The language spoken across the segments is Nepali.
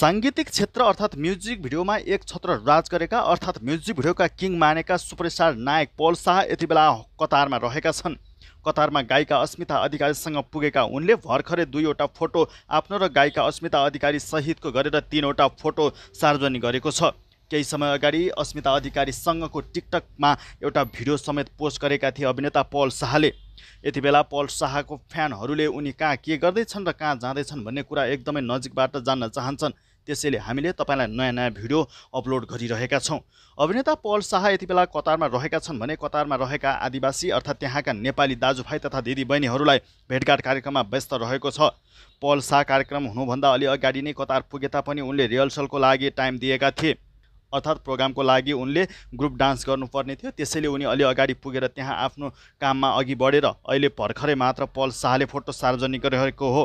साङ्गीतिक क्षेत्र अर्थात् म्युजिक भिडियोमा एक छत्र राज गरेका अर्थात् म्युजिक भिडियोका किङ मानेका सुपरस्टार नायक पोल शाह यति बेला कतारमा रहेका छन् कतारमा गायिका अस्मिता अधिकारीसँग पुगेका उनले भर्खरै दुईवटा फोटो आफ्नो र गायिका अस्मिता अधिकारी सहितको गरेर तिनवटा फोटो सार्वजनिक गरेको छ केही समय अगाडि अस्मिता अधिकारीसँगको टिकटकमा एउटा भिडियो समेत पोस्ट गरेका थिए अभिनेता पल शाहले यति बेला पल शाहको फ्यानहरूले उनी कहाँ के गर्दैछन् र कहाँ जाँदैछन् भन्ने कुरा एकदमै नजिकबाट जान्न चाहन्छन् त्यसैले हामीले तपाईँलाई नयाँ नयाँ भिडियो अपलोड गरिरहेका छौँ अभिनेता पल शाह यति बेला कतारमा रहेका छन् भने कतारमा रहेका आदिवासी अर्थात् त्यहाँका नेपाली दाजुभाइ तथा दिदीबहिनीहरूलाई भेटघाट कार्यक्रममा व्यस्त रहेको छ पल शाह कार्यक्रम हुनुभन्दा अलि अगाडि नै कतार पुगे तापनि उनले रिहर्सलको लागि टाइम दिएका थिए अर्थात् प्रोग्रामको लागि उनले ग्रुप डान्स गर्नुपर्ने थियो त्यसैले उनी अलि अगाडि पुगेर त्यहाँ आफ्नो काममा अघि बढेर अहिले भर्खरै मात्र पल शाहले फोटो सार्वजनिक गरेको हो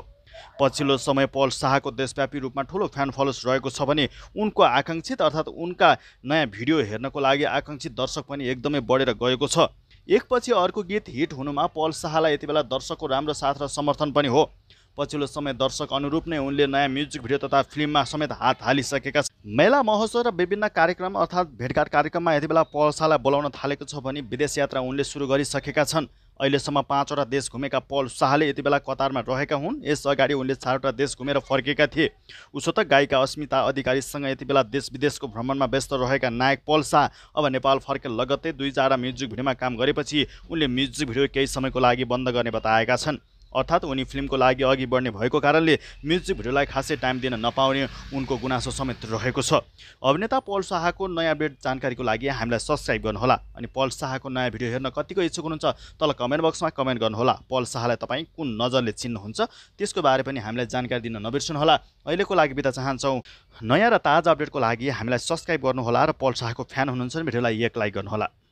पछिल्लो समय पल शाहको देशव्यापी रूपमा ठुलो फ्यान फलोस रहेको छ भने उनको आकाङ्क्षित अर्थात् उनका नयाँ भिडियो हेर्नको लागि आकाङ्क्षित दर्शक पनि एकदमै बढेर गएको छ एकपछि अर्को गीत हिट हुनुमा पल शाहलाई यति बेला दर्शकको राम्रो साथ र समर्थन पनि हो पछिल्लो समय दर्शक अनुरूप नै उनले नयाँ म्युजिक भिडियो तथा फिल्ममा समेत हात हालिसकेका छन् मेला महोत्सव र विभिन्न कार्यक्रम अर्थात् भेटघाट कार्यक्रममा यति बेला पलसालाई बोलाउन थालेको छ भने विदेश यात्रा उनले सुरु गरिसकेका छन् अहिलेसम्म पाँचवटा देश घुमेका पल शाहले यति बेला कतारमा रहेका हुन् यस अगाडि उनले चारवटा देश घुमेर फर्केका थिए उसो त गायिका अस्मिता अधिकारीसँग यति बेला देश विदेशको भ्रमणमा व्यस्त रहेका नायक पल शाह अब नेपाल फर्के लगत्तै दुईजना म्युजिक भिडियोमा काम गरेपछि उनले म्युजिक भिडियो केही समयको लागि बन्द गर्ने बताएका छन् अर्थात् उनी फिल्मको लागि अघि बढ्ने भएको कारणले म्युजिक भिडियोलाई खासै टाइम दिन नपाउने उनको गुनासो समेत रहेको छ अभिनेता पल शाहको नयाँ अपडेट जानकारीको लागि हामीलाई सब्सक्राइब गर्नुहोला अनि पल शाहको नयाँ भिडियो हेर्न कतिको इच्छुक हुनुहुन्छ तल कमेन्ट बक्समा कमेन्ट गर्नुहोला पल शाहलाई तपाईँ कुन नजरले चिन्नुहुन्छ त्यसको बारे पनि हामीलाई जानकारी दिन नबिर्सनुहोला अहिलेको लागि बिदा चाहन्छौँ नयाँ र ताजा अपडेटको लागि हामीलाई सब्सक्राइब गर्नुहोला र पल शाहको फ्यान हुनुहुन्छ भने भिडियोलाई एक लाइक गर्नुहोला